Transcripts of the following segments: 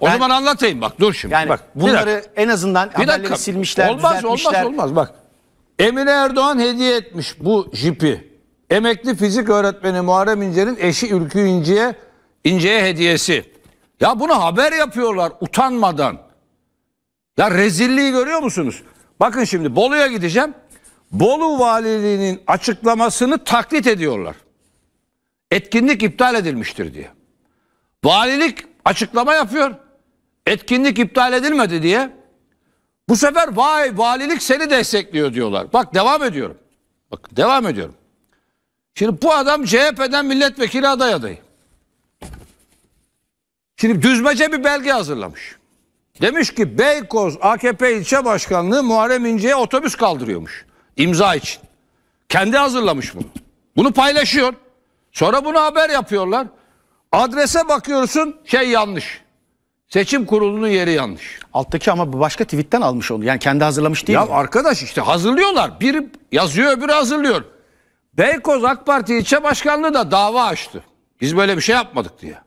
O ben, zaman anlatayım bak dur şimdi. Yani bak, bunları dakika, en azından bir dakika, silmişler, olmaz, Olmaz olmaz bak. Emine Erdoğan hediye etmiş bu jipi. Emekli fizik öğretmeni Muharrem İnce'nin eşi Ülkü İnce'ye İnce'ye hediyesi. Ya bunu haber yapıyorlar utanmadan. Ya rezilliği görüyor musunuz? Bakın şimdi Bolu'ya gideceğim. Bolu Valiliğinin açıklamasını taklit ediyorlar. Etkinlik iptal edilmiştir diye. Valilik açıklama yapıyor etkinlik iptal edilmedi diye bu sefer vay valilik seni destekliyor diyorlar. Bak devam ediyorum. Bak devam ediyorum. Şimdi bu adam CHP'den milletvekili aday adayı. Şimdi düzmece bir belge hazırlamış. Demiş ki Beykoz AKP ilçe başkanlığı Muharrem İnce'ye otobüs kaldırıyormuş. imza için. Kendi hazırlamış bunu. Bunu paylaşıyor. Sonra bunu haber yapıyorlar. Adrese bakıyorsun şey yanlış. Seçim kurulunun yeri yanlış. Alttaki ama başka tweetten almış onu. Yani kendi hazırlamış değil ya mi? Ya arkadaş işte hazırlıyorlar. bir yazıyor öbürü hazırlıyor. Beykoz AK Parti ilçe başkanlığı da dava açtı. Biz böyle bir şey yapmadık diye.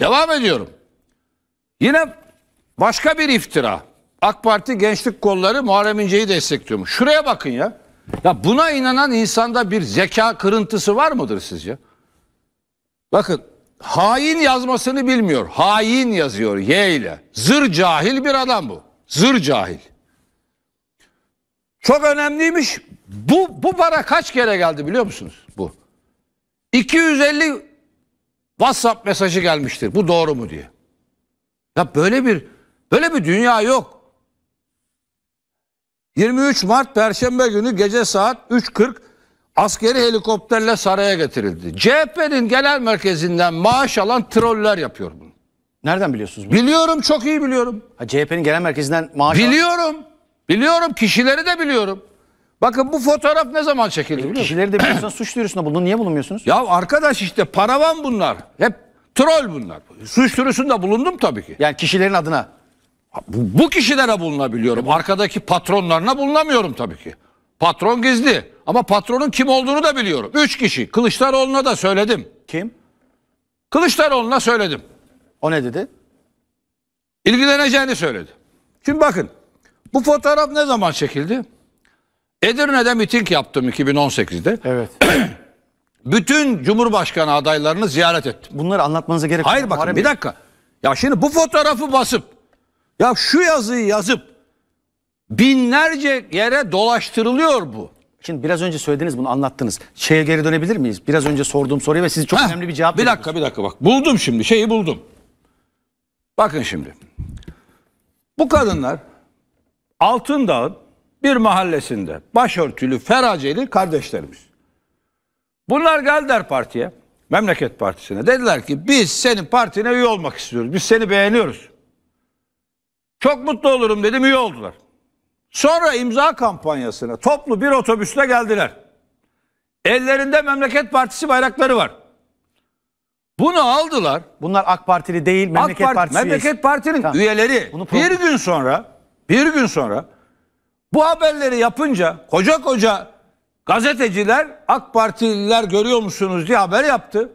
Devam ediyorum. Yine başka bir iftira. AK Parti gençlik kolları Muharrem İnce'yi destekliyormuş. Şuraya bakın ya. Ya buna inanan insanda bir zeka kırıntısı var mıdır sizce? Bakın hain yazmasını bilmiyor. Hain yazıyor Y ile. Zır cahil bir adam bu. Zır cahil. Çok önemliymiş. Bu, bu para kaç kere geldi biliyor musunuz? Bu. 250 WhatsApp mesajı gelmiştir. Bu doğru mu diye. Ya böyle bir böyle bir dünya yok. 23 Mart Perşembe günü gece saat 3.40 askeri helikopterle saraya getirildi. CHP'nin genel merkezinden maaş alan troller yapıyor bunu. Nereden biliyorsunuz? Bunu? Biliyorum çok iyi biliyorum. CHP'nin genel merkezinden maaş Biliyorum. Biliyorum kişileri de biliyorum. Bakın bu fotoğraf ne zaman çekildi? E, kişileri de biliyorsanız suç duyurusunda bulundun. Niye bulunmuyorsunuz? Ya arkadaş işte paravan bunlar. Hep troll bunlar. Suç duyurusunda bulundum tabii ki. Yani kişilerin adına. Bu, bu kişilere bulunabiliyorum. Arkadaki patronlarına bulunamıyorum tabii ki. Patron gizli. Ama patronun kim olduğunu da biliyorum. Üç kişi. Kılıçdaroğlu'na da söyledim. Kim? Kılıçdaroğlu'na söyledim. O ne dedi? İlgileneceğini söyledi. Şimdi bakın. Bu fotoğraf ne zaman çekildi? Edirne'de miting yaptım 2018'de. Evet. Bütün Cumhurbaşkanı adaylarını ziyaret ettim. Bunları anlatmanıza gerek yok. Hayır bakın bir dakika. Ya şimdi bu fotoğrafı basıp ya şu yazıyı yazıp Binlerce yere dolaştırılıyor bu. Şimdi biraz önce söylediniz bunu anlattınız. Şeye geri dönebilir miyiz? Biraz önce sorduğum soruyu ve sizi çok Heh, önemli bir cevap Bir dakika bir dakika bak. Buldum şimdi şeyi buldum. Bakın şimdi. Bu kadınlar Altındağ'ın bir mahallesinde başörtülü feraceli kardeşlerimiz. Bunlar geldiler partiye, memleket partisine. Dediler ki biz senin partine üye olmak istiyoruz. Biz seni beğeniyoruz. Çok mutlu olurum dedim üye oldular. Sonra imza kampanyasına toplu bir otobüste geldiler. Ellerinde Memleket Partisi bayrakları var. Bunu aldılar. Bunlar AK Partili değil, Memleket AK Parti, Partisi. Memleket Parti'nin tamam. üyeleri. Bunu bir gün sonra, bir gün sonra bu haberleri yapınca koca koca gazeteciler AK Partililer görüyor musunuz diye haber yaptı.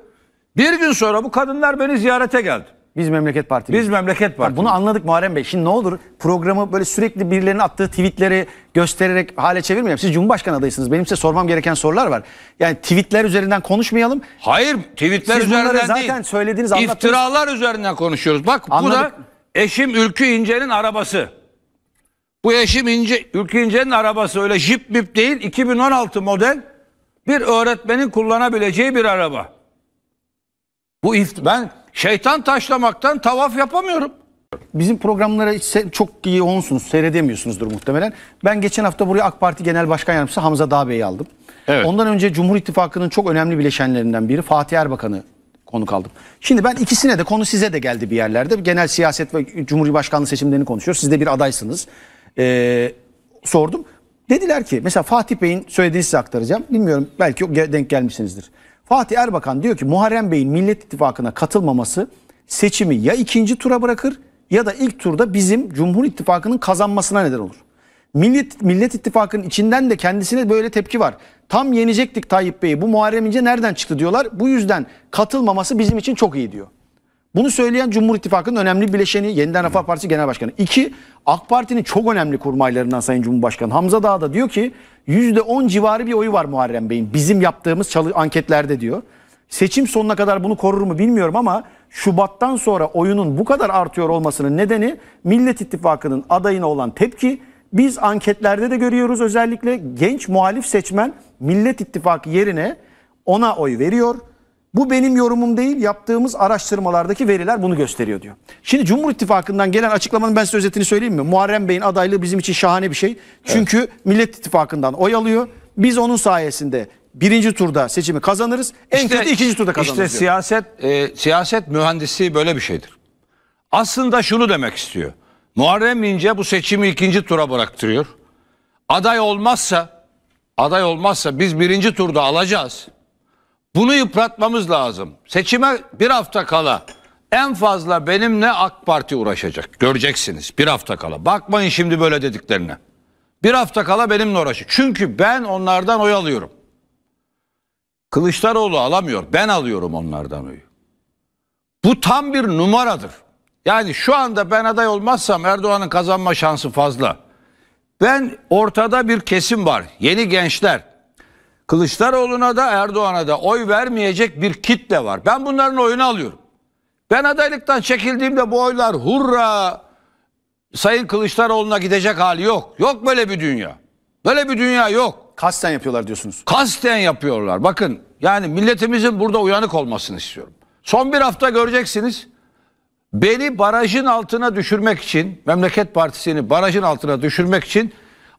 Bir gün sonra bu kadınlar beni ziyarete geldi. Biz Memleket Partisi. Biz Memleket Partisi. Bunu anladık Muharrem Bey. Şimdi ne olur programı böyle sürekli birilerinin attığı tweetleri göstererek hale çevirmeyelim. Siz Cumhurbaşkanı adayısınız. Benim size sormam gereken sorular var. Yani tweetler üzerinden konuşmayalım. Hayır tweetler Siz üzerinden zaten değil. zaten söylediğiniz anlattığınız... İftiralar üzerinden konuşuyoruz. Bak Anladık. bu da eşim Ülkü İnce'nin arabası. Bu eşim İnce, Ülkü İnce'nin arabası öyle jip bip değil 2016 model bir öğretmenin kullanabileceği bir araba. Bu ift ben şeytan taşlamaktan tavaf yapamıyorum. Bizim programlara çok iyi çok seyredemiyorsunuzdur muhtemelen. Ben geçen hafta buraya AK Parti Genel Başkan Yardımcısı Hamza Dağbey'i aldım. Evet. Ondan önce Cumhur İttifakı'nın çok önemli bileşenlerinden biri Fatih Erbakan'ı konu kaldım. Şimdi ben ikisine de konu size de geldi bir yerlerde. Genel siyaset ve Cumhurbaşkanlığı seçimlerini konuşuyor. Siz de bir adaysınız. Ee, sordum. Dediler ki mesela Fatih Bey'in söylediğini size aktaracağım. Bilmiyorum belki denk gelmişsinizdir. Fatih Erbakan diyor ki Muharrem Bey'in Millet İttifakı'na katılmaması seçimi ya ikinci tura bırakır ya da ilk turda bizim Cumhur İttifakı'nın kazanmasına neden olur. Millet, Millet İttifakı'nın içinden de kendisine böyle tepki var. Tam yenecektik Tayyip Bey'i bu Muharrem İnce nereden çıktı diyorlar. Bu yüzden katılmaması bizim için çok iyi diyor. Bunu söyleyen Cumhur İttifakı'nın önemli bileşeni Yeniden Refah Partisi Genel Başkanı. İki, AK Parti'nin çok önemli kurmaylarından Sayın Cumhurbaşkanı Hamza Dağ da diyor ki %10 civarı bir oyu var Muharrem Bey'in. Bizim yaptığımız anketlerde diyor. Seçim sonuna kadar bunu korur mu bilmiyorum ama Şubat'tan sonra oyunun bu kadar artıyor olmasının nedeni Millet İttifakı'nın adayına olan tepki. Biz anketlerde de görüyoruz özellikle genç muhalif seçmen Millet İttifakı yerine ona oy veriyor bu benim yorumum değil yaptığımız araştırmalardaki veriler bunu gösteriyor diyor. Şimdi Cumhur İttifakı'ndan gelen açıklamanın ben size özetini söyleyeyim mi? Muharrem Bey'in adaylığı bizim için şahane bir şey. Çünkü evet. Millet İttifakı'ndan oy alıyor. Biz onun sayesinde birinci turda seçimi kazanırız. En işte, kötü ikinci turda kazanırız. İşte diyor. siyaset e, siyaset mühendisi böyle bir şeydir. Aslında şunu demek istiyor. Muharrem İnce bu seçimi ikinci tura bıraktırıyor. Aday olmazsa aday olmazsa biz birinci turda alacağız. Bunu yıpratmamız lazım. Seçime bir hafta kala en fazla benimle AK Parti uğraşacak. Göreceksiniz bir hafta kala. Bakmayın şimdi böyle dediklerine. Bir hafta kala benimle uğraşacak. Çünkü ben onlardan oy alıyorum. Kılıçdaroğlu alamıyor. Ben alıyorum onlardan oyu. Bu tam bir numaradır. Yani şu anda ben aday olmazsam Erdoğan'ın kazanma şansı fazla. Ben ortada bir kesim var. Yeni gençler. Kılıçdaroğlu'na da Erdoğan'a da oy vermeyecek bir kitle var. Ben bunların oyunu alıyorum. Ben adaylıktan çekildiğimde bu oylar hurra Sayın Kılıçdaroğlu'na gidecek hali yok. Yok böyle bir dünya. Böyle bir dünya yok. Kasten yapıyorlar diyorsunuz. Kasten yapıyorlar. Bakın yani milletimizin burada uyanık olmasını istiyorum. Son bir hafta göreceksiniz. Beni barajın altına düşürmek için, Memleket Partisi'ni barajın altına düşürmek için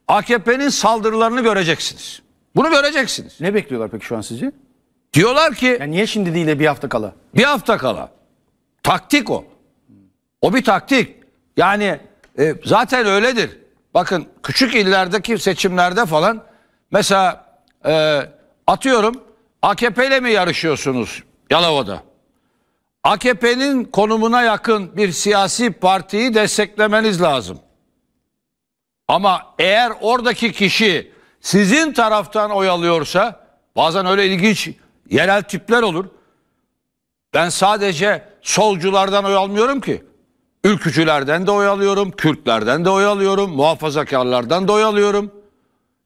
AKP'nin saldırılarını göreceksiniz. Bunu göreceksiniz. Ne bekliyorlar peki şu an sizi? Diyorlar ki yani niye şimdi değil de bir hafta kala? Bir hafta kala. Taktik o. O bir taktik. Yani e, zaten öyledir. Bakın küçük illerdeki seçimlerde falan mesela e, atıyorum AKP ile mi yarışıyorsunuz Yalova'da? AKP'nin konumuna yakın bir siyasi partiyi desteklemeniz lazım. Ama eğer oradaki kişi sizin taraftan oy alıyorsa bazen öyle ilginç yerel tipler olur. Ben sadece solculardan oy almıyorum ki. Ülkücülerden de oy alıyorum, Kürtlerden de oy alıyorum, muhafazakarlardan da oy alıyorum.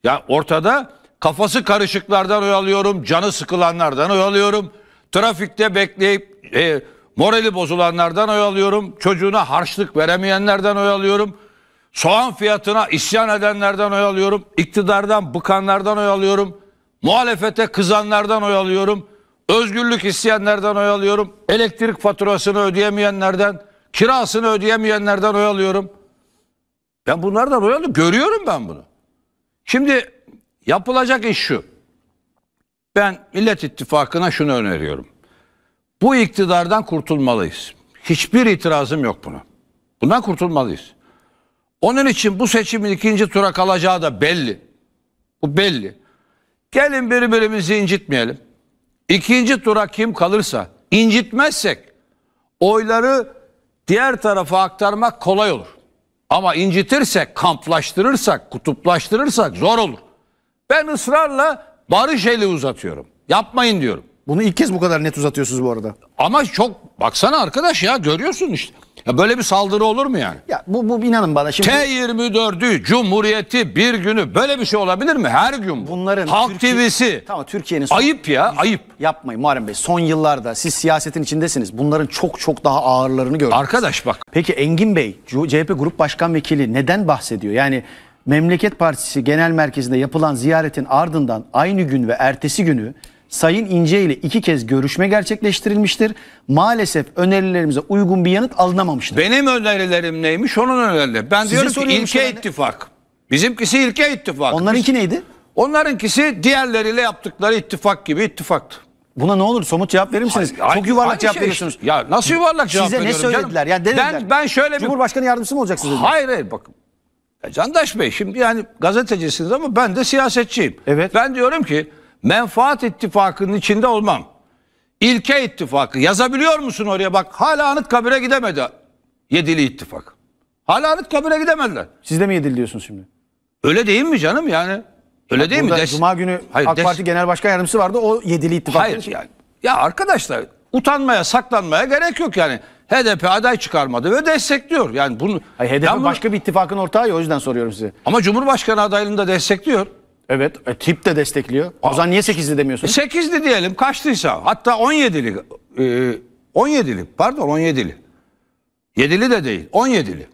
Ya yani ortada kafası karışıklardan oy alıyorum, canı sıkılanlardan oy alıyorum. Trafikte bekleyip e, morali bozulanlardan oy alıyorum. Çocuğuna harçlık veremeyenlerden oy alıyorum. Soğan fiyatına isyan edenlerden oy alıyorum. İktidardan bıkanlardan oy alıyorum. Muhalefete kızanlardan oy alıyorum. Özgürlük isteyenlerden oy alıyorum. Elektrik faturasını ödeyemeyenlerden, kirasını ödeyemeyenlerden oy alıyorum. Ben bunlardan oy alıyorum. Görüyorum ben bunu. Şimdi yapılacak iş şu. Ben Millet İttifakı'na şunu öneriyorum. Bu iktidardan kurtulmalıyız. Hiçbir itirazım yok buna. Bundan kurtulmalıyız. Onun için bu seçimin ikinci tura kalacağı da belli. Bu belli. Gelin birbirimizi incitmeyelim. İkinci tura kim kalırsa incitmezsek oyları diğer tarafa aktarmak kolay olur. Ama incitirsek, kamplaştırırsak, kutuplaştırırsak zor olur. Ben ısrarla barış eli uzatıyorum. Yapmayın diyorum. Bunu ilk kez bu kadar net uzatıyorsunuz bu arada. Ama çok baksana arkadaş ya görüyorsun işte. Ya böyle bir saldırı olur mu yani? Ya bu, bu inanın bana şimdi. T24'ü, Cumhuriyeti bir günü böyle bir şey olabilir mi? Her gün. Bunların Halk Türkiye, TV'si. Tamam Türkiye'nin. Ayıp ya ayıp. Yapmayın Muharrem Bey. Son yıllarda siz siyasetin içindesiniz. Bunların çok çok daha ağırlarını gördünüz. Arkadaş bak. Peki Engin Bey CHP Grup Başkan Vekili neden bahsediyor? Yani Memleket Partisi Genel Merkezi'nde yapılan ziyaretin ardından aynı gün ve ertesi günü Sayın İnce ile iki kez görüşme gerçekleştirilmiştir. Maalesef önerilerimize uygun bir yanıt alınamamıştır. Benim önerilerim neymiş onun önerileri. Ben Size diyorum ki ilke yani. ittifak. Bizimkisi ilke ittifak. Onlarınki Biz, neydi? Onlarınkisi diğerleriyle yaptıkları ittifak gibi ittifaktı. Buna ne olur somut cevap verir misiniz? Hayır, Çok yuvarlak hayır, cevap şey veriyorsunuz. Işte. Ya nasıl yuvarlak cevap Size veriyorum Size ne söylediler? Canım? Ya dediler. Ben, ben şöyle Cumhurbaşkanı bir... yardımcısı mı olacaksınız? Hayır hayır bakın. Candaş Bey şimdi yani gazetecisiniz ama ben de siyasetçiyim. Evet. Ben diyorum ki menfaat ittifakının içinde olmam. İlke ittifakı yazabiliyor musun oraya bak hala anıt kabire gidemedi yedili ittifak. Hala anıt kabire gidemediler. Siz de mi yedili diyorsunuz şimdi? Öyle değil mi canım yani? Öyle Bak değil mi? Des Cuma günü Hayır, AK Parti Genel Başkan Yardımcısı vardı. O yedili ittifak. Hayır için. yani. Ya arkadaşlar utanmaya, saklanmaya gerek yok yani. HDP aday çıkarmadı ve destekliyor. Yani bunu Hayır, HDP ben başka bir ittifakın ortağı ya o yüzden soruyorum size. Ama Cumhurbaşkanı adaylığını da destekliyor. Evet. E, tip de destekliyor. O zaman niye 8'li demiyorsun? 8'li diyelim kaçtıysa. Hatta 17'li. E, 17'li pardon 17'li. 7'li de değil 17'li.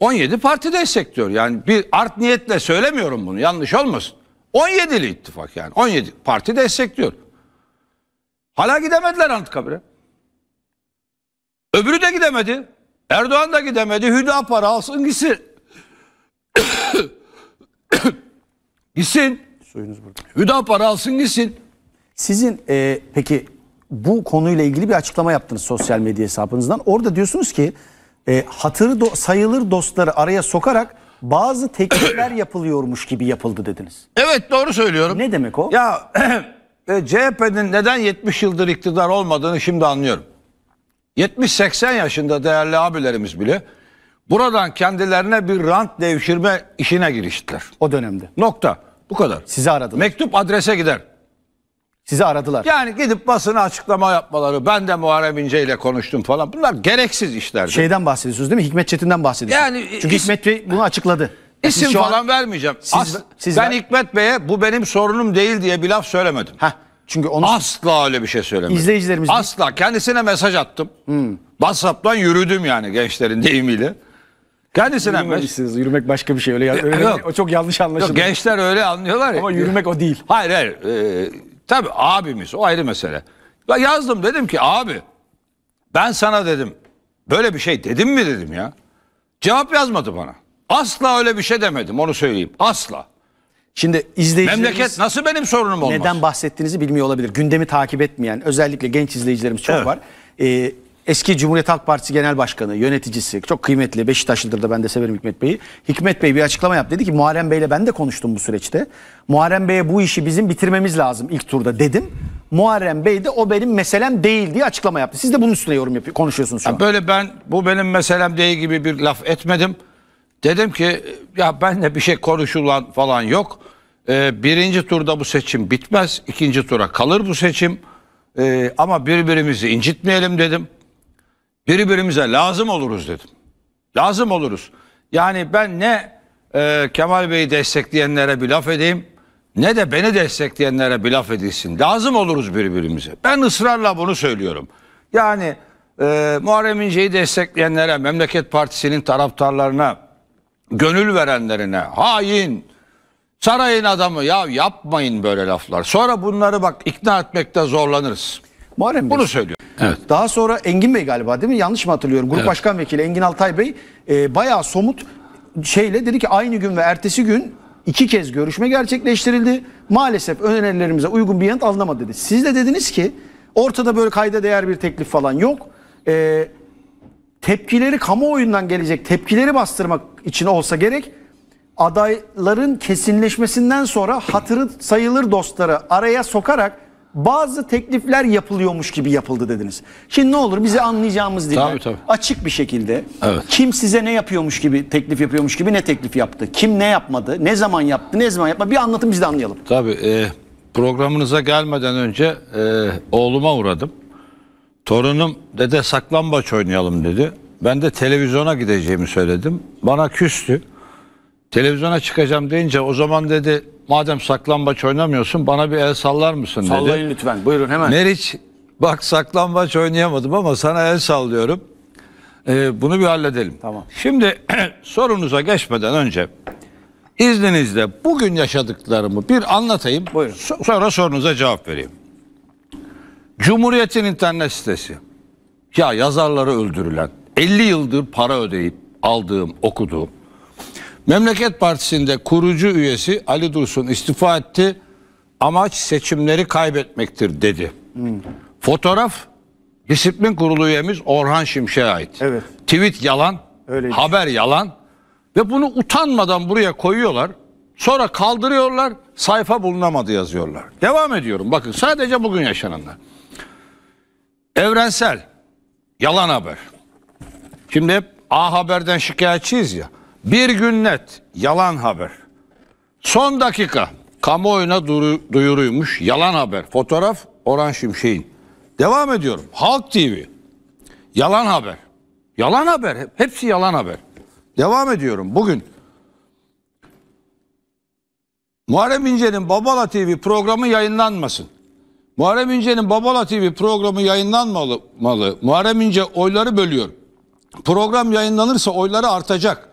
17 parti destekliyor. Yani bir art niyetle söylemiyorum bunu yanlış olmasın. 17'li ittifak yani 17 parti destekliyor. Hala gidemediler Anıtkabir'e. Öbürü de gidemedi. Erdoğan da gidemedi. Hüdapar alsın gitsin. Gitsin. Suyunuz burada. Hüdapar'ı alsın gitsin. Sizin e, peki bu konuyla ilgili bir açıklama yaptınız sosyal medya hesabınızdan. Orada diyorsunuz ki e, hatırı do sayılır dostları araya sokarak bazı teklifler yapılıyormuş gibi yapıldı dediniz. Evet doğru söylüyorum. Ne demek o? Ya e, CHP'nin neden 70 yıldır iktidar olmadığını şimdi anlıyorum. 70-80 yaşında değerli abilerimiz bile Buradan kendilerine bir rant devşirme işine giriştiler. O dönemde. Nokta. Bu kadar. Sizi aradılar. Mektup adrese gider. Sizi aradılar. Yani gidip basına açıklama yapmaları, ben de Muharrem İnce ile konuştum falan. Bunlar gereksiz işler. Şeyden bahsediyorsunuz değil mi? Hikmet Çetin'den bahsediyorsunuz. Yani Çünkü is, Hikmet Bey bunu açıkladı. İsim yani falan an, vermeyeceğim. Siz, As, siz ben ver... Hikmet Bey'e bu benim sorunum değil diye bir laf söylemedim. Heh, çünkü onu asla öyle bir şey söylemedim. İzleyicilerimiz asla kendisine mesaj attım. Hmm. WhatsApp'tan yürüdüm yani gençlerin deyimiyle. Kendisine Yürümemişsiniz. Yürümek başka bir şey. Öyle, öyle yok. o çok yanlış anlaşıldı. Yok, gençler öyle anlıyorlar ya. Ama yürümek o değil. Hayır hayır. Ee, tabii abimiz o ayrı mesele. Ben yazdım dedim ki abi ben sana dedim böyle bir şey dedim mi dedim ya. Cevap yazmadı bana. Asla öyle bir şey demedim onu söyleyeyim. Asla. Şimdi izleyicilerimiz Memleket nasıl benim sorunum olmaz? neden bahsettiğinizi bilmiyor olabilir. Gündemi takip etmeyen özellikle genç izleyicilerimiz çok Evet. var. Ee, eski Cumhuriyet Halk Partisi Genel Başkanı, yöneticisi, çok kıymetli Beşiktaşlıdır da ben de severim Hikmet Bey'i. Hikmet Bey bir açıklama yaptı. Dedi ki Muharrem Bey'le ben de konuştum bu süreçte. Muharrem Bey'e bu işi bizim bitirmemiz lazım ilk turda dedim. Muharrem Bey de o benim meselem değil diye açıklama yaptı. Siz de bunun üstüne yorum yapıyor, konuşuyorsunuz şu an. böyle ben bu benim meselem değil gibi bir laf etmedim. Dedim ki ya benle bir şey konuşulan falan yok. Ee, birinci turda bu seçim bitmez. ikinci tura kalır bu seçim. Ee, ama birbirimizi incitmeyelim dedim birbirimize lazım oluruz dedim. Lazım oluruz. Yani ben ne e, Kemal Bey'i destekleyenlere bir laf edeyim ne de beni destekleyenlere bir laf edilsin. Lazım oluruz birbirimize. Ben ısrarla bunu söylüyorum. Yani e, Muharrem İnce'yi destekleyenlere, Memleket Partisi'nin taraftarlarına, gönül verenlerine, hain, sarayın adamı ya yapmayın böyle laflar. Sonra bunları bak ikna etmekte zorlanırız. Muharrem Bunu söylüyorum. Evet. Daha sonra Engin Bey galiba değil mi? Yanlış mı hatırlıyorum? Grup evet. Başkan Vekili Engin Altay Bey e, bayağı somut şeyle dedi ki aynı gün ve ertesi gün iki kez görüşme gerçekleştirildi. Maalesef önerilerimize uygun bir yanıt alınamadı dedi. Siz de dediniz ki ortada böyle kayda değer bir teklif falan yok. E, tepkileri kamuoyundan gelecek tepkileri bastırmak için olsa gerek adayların kesinleşmesinden sonra hatırı sayılır dostları araya sokarak bazı teklifler yapılıyormuş gibi yapıldı dediniz. Şimdi ne olur bizi anlayacağımız dille tabii, tabii. açık bir şekilde evet. kim size ne yapıyormuş gibi teklif yapıyormuş gibi ne teklif yaptı? Kim ne yapmadı? Ne zaman yaptı? Ne zaman yapma? Bir anlatın biz de anlayalım. Tabii e, programınıza gelmeden önce e, oğluma uğradım. Torunum dede saklambaç oynayalım dedi. Ben de televizyona gideceğimi söyledim. Bana küstü. Televizyona çıkacağım deyince o zaman dedi madem saklambaç oynamıyorsun bana bir el sallar mısın dedi. Sallayın lütfen buyurun hemen. Meriç bak saklambaç oynayamadım ama sana el sallıyorum. Ee, bunu bir halledelim. Tamam. Şimdi sorunuza geçmeden önce izninizle bugün yaşadıklarımı bir anlatayım. Buyurun. So sonra sorunuza cevap vereyim. Cumhuriyet'in internet sitesi. Ya yazarları öldürülen, 50 yıldır para ödeyip aldığım, okuduğum, Memleket Partisi'nde kurucu üyesi Ali Dursun istifa etti. Amaç seçimleri kaybetmektir dedi. Hmm. Fotoğraf disiplin kurulu üyemiz Orhan Şimşek'e ait. Evet. Tweet yalan, Öyleymiş. haber şey. yalan ve bunu utanmadan buraya koyuyorlar. Sonra kaldırıyorlar, sayfa bulunamadı yazıyorlar. Devam ediyorum. Bakın sadece bugün yaşananlar. Evrensel yalan haber. Şimdi hep A Haber'den şikayetçiyiz ya. Bir gün net yalan haber. Son dakika kamuoyuna duru, duyuruymuş yalan haber. Fotoğraf Orhan Şimşek'in. Devam ediyorum. Halk TV. Yalan haber. Yalan haber. Hepsi yalan haber. Devam ediyorum. Bugün Muharrem İnce'nin Babala TV programı yayınlanmasın. Muharrem İnce'nin Babala TV programı yayınlanmalı. Muharrem İnce oyları bölüyor. Program yayınlanırsa oyları artacak.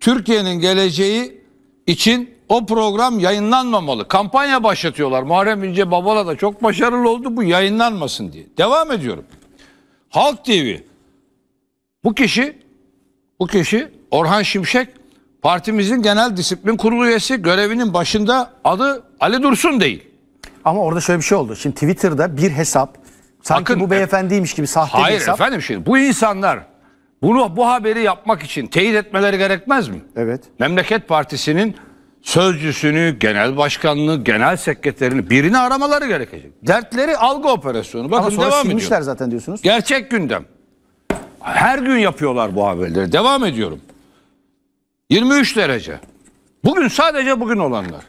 Türkiye'nin geleceği için o program yayınlanmamalı. Kampanya başlatıyorlar. Muharrem İnce Babala da çok başarılı oldu bu yayınlanmasın diye. Devam ediyorum. Halk TV. Bu kişi bu kişi Orhan Şimşek partimizin genel disiplin kurulu üyesi görevinin başında adı Ali Dursun değil. Ama orada şöyle bir şey oldu. Şimdi Twitter'da bir hesap sanki Bakın, bu beyefendiymiş gibi sahte hayır bir hesap. Hayır efendim şimdi bu insanlar bunu bu haberi yapmak için teyit etmeleri gerekmez mi? Evet. Memleket Partisi'nin sözcüsünü, genel başkanını, genel sekreterini birini aramaları gerekecek. Dertleri algı operasyonu. Bakın Ama devam ediyor. zaten diyorsunuz. Gerçek gündem. Her gün yapıyorlar bu haberleri. Devam ediyorum. 23 derece. Bugün sadece bugün olanlar.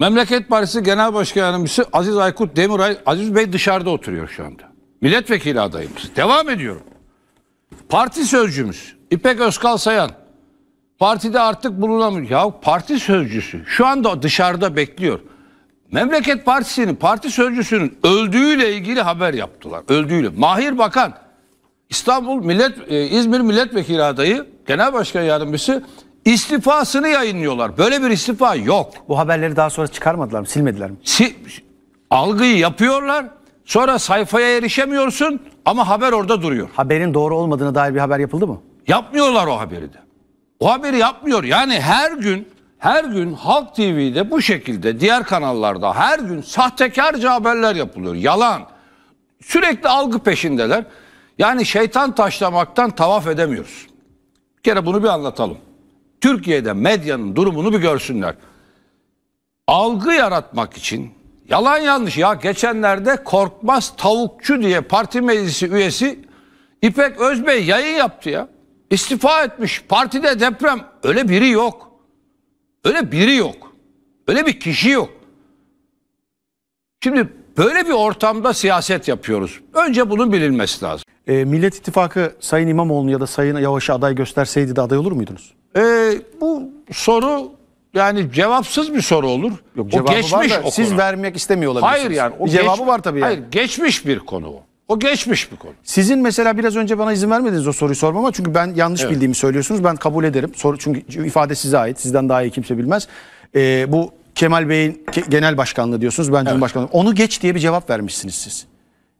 Memleket Partisi Genel Başkan Aziz Aykut Demiray, Aziz Bey dışarıda oturuyor şu anda. Milletvekili adayımız. Devam ediyorum. Parti sözcümüz İpek Özkal Sayan. Partide artık bulunamıyor. Ya parti sözcüsü şu anda dışarıda bekliyor. Memleket Partisi'nin parti sözcüsünün öldüğüyle ilgili haber yaptılar. Öldüğüyle. Mahir Bakan İstanbul Millet e, İzmir Milletvekili adayı Genel Başkan Yardımcısı istifasını yayınlıyorlar. Böyle bir istifa yok. Bu haberleri daha sonra çıkarmadılar mı? Silmediler mi? Si algıyı yapıyorlar. Sonra sayfaya erişemiyorsun ama haber orada duruyor. Haberin doğru olmadığına dair bir haber yapıldı mı? Yapmıyorlar o haberi de. O haberi yapmıyor. Yani her gün her gün Halk TV'de bu şekilde diğer kanallarda her gün sahtekarca haberler yapılıyor. Yalan. Sürekli algı peşindeler. Yani şeytan taşlamaktan tavaf edemiyoruz. Bir kere bunu bir anlatalım. Türkiye'de medyanın durumunu bir görsünler. Algı yaratmak için Yalan yanlış ya. Geçenlerde Korkmaz Tavukçu diye parti meclisi üyesi İpek Özbey yayın yaptı ya. İstifa etmiş. Partide deprem. Öyle biri yok. Öyle biri yok. Öyle bir kişi yok. Şimdi böyle bir ortamda siyaset yapıyoruz. Önce bunun bilinmesi lazım. E, Millet İttifakı Sayın İmamoğlu'nu ya da Sayın Yavaş'a aday gösterseydi de aday olur muydunuz? E, bu soru yani cevapsız bir soru olur. Yok, o geçmiş var da o konu. siz vermek istemiyor olabilirsiniz. Hayır yani o cevabı geç, var tabii yani. Hayır geçmiş bir konu o. O geçmiş bir konu. Sizin mesela biraz önce bana izin vermediniz o soruyu sormama çünkü ben yanlış evet. bildiğimi söylüyorsunuz. Ben kabul ederim. Soru çünkü ifade size ait. Sizden daha iyi kimse bilmez. Ee, bu Kemal Bey'in ke genel başkanlığı diyorsunuz. Ben evet. Onu geç diye bir cevap vermişsiniz siz.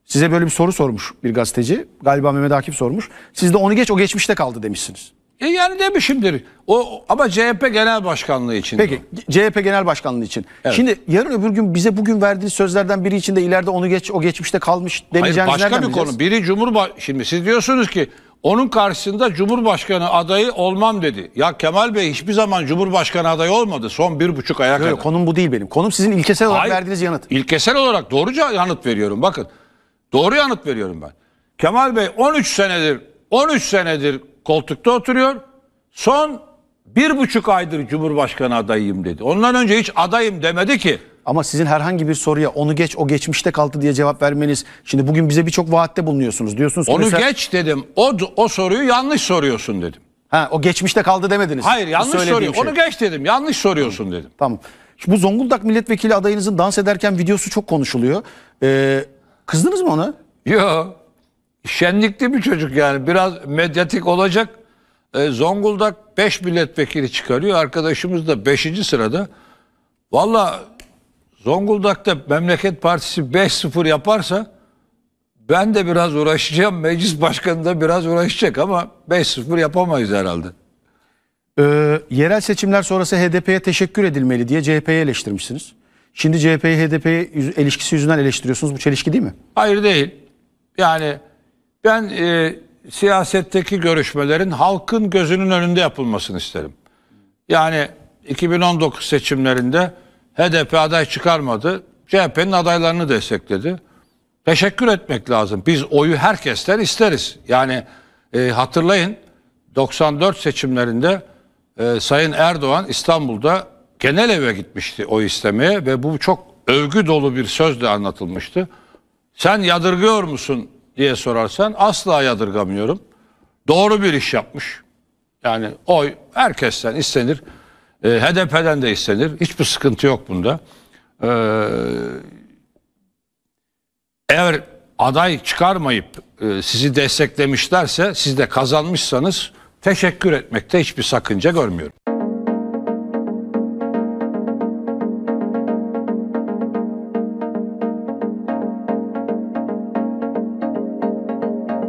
Size böyle bir soru sormuş bir gazeteci. Galiba Mehmet Akif sormuş. Siz de onu geç o geçmişte kaldı demişsiniz. E yani demişimdir. O ama CHP Genel Başkanlığı için. Peki CHP Genel Başkanlığı için. Evet. Şimdi yarın öbür gün bize bugün verdiğiniz sözlerden biri için de ileride onu geç o geçmişte kalmış demeyeceğiniz Hayır, başka bir bileceğiz? konu. Biri Cumhurbaş şimdi siz diyorsunuz ki onun karşısında Cumhurbaşkanı adayı olmam dedi. Ya Kemal Bey hiçbir zaman Cumhurbaşkanı adayı olmadı. Son bir buçuk aya kadar. konum bu değil benim. Konum sizin ilkesel olarak Hayır, verdiğiniz yanıt. İlkesel olarak doğruca yanıt veriyorum. Bakın doğru yanıt veriyorum ben. Kemal Bey 13 senedir 13 senedir koltukta oturuyor. Son bir buçuk aydır Cumhurbaşkanı adayıyım dedi. Ondan önce hiç adayım demedi ki. Ama sizin herhangi bir soruya onu geç o geçmişte kaldı diye cevap vermeniz. Şimdi bugün bize birçok vaatte bulunuyorsunuz. Diyorsunuz Onu mesela- geç dedim. O, o soruyu yanlış soruyorsun dedim. Ha, o geçmişte kaldı demediniz. Hayır yanlış söylediğim soruyor. şey. Onu geç dedim. Yanlış soruyorsun dedim. Tamam. Şu bu Zonguldak milletvekili adayınızın dans ederken videosu çok konuşuluyor. Ee, kızdınız mı ona? Yok şenlikli bir çocuk yani biraz medyatik olacak. E, Zonguldak 5 milletvekili çıkarıyor. Arkadaşımız da 5. sırada. Valla Zonguldak'ta Memleket Partisi 5-0 yaparsa ben de biraz uğraşacağım. Meclis Başkanı da biraz uğraşacak ama 5-0 yapamayız herhalde. Ee, yerel seçimler sonrası HDP'ye teşekkür edilmeli diye CHP'yi eleştirmişsiniz. Şimdi CHP'yi HDP'ye ilişkisi yüzünden eleştiriyorsunuz. Bu çelişki değil mi? Hayır değil. Yani ben e, siyasetteki görüşmelerin halkın gözünün önünde yapılmasını isterim. Yani 2019 seçimlerinde HDP aday çıkarmadı. CHP'nin adaylarını destekledi. Teşekkür etmek lazım. Biz oyu herkesten isteriz. Yani e, hatırlayın 94 seçimlerinde e, Sayın Erdoğan İstanbul'da genel eve gitmişti oy istemeye ve bu çok övgü dolu bir sözle anlatılmıştı. Sen yadırgıyor musun diye sorarsan asla yadırgamıyorum. Doğru bir iş yapmış. Yani oy herkesten istenir. E, HDP'den de istenir. Hiçbir sıkıntı yok bunda. E, eğer aday çıkarmayıp e, sizi desteklemişlerse siz de kazanmışsanız teşekkür etmekte hiçbir sakınca görmüyorum.